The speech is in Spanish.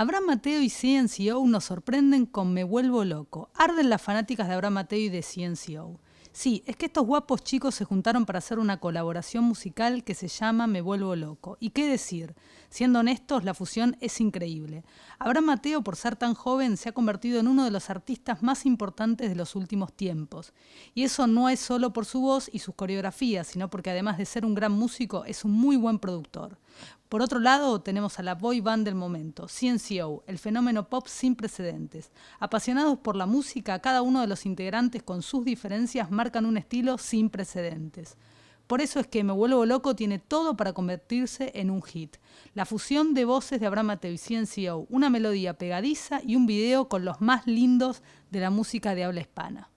Abraham Mateo y CNCO nos sorprenden con Me vuelvo loco. Arden las fanáticas de Abraham Mateo y de CNCO. Sí, es que estos guapos chicos se juntaron para hacer una colaboración musical que se llama Me vuelvo loco. ¿Y qué decir? Siendo honestos, la fusión es increíble. Abraham Mateo, por ser tan joven, se ha convertido en uno de los artistas más importantes de los últimos tiempos. Y eso no es solo por su voz y sus coreografías, sino porque además de ser un gran músico, es un muy buen productor. Por otro lado, tenemos a la boy band del momento, CNCO, el fenómeno pop sin precedentes. Apasionados por la música, cada uno de los integrantes con sus diferencias marcan un estilo sin precedentes. Por eso es que Me Vuelvo Loco tiene todo para convertirse en un hit. La fusión de voces de Abraham Mateo y CNCO, una melodía pegadiza y un video con los más lindos de la música de habla hispana.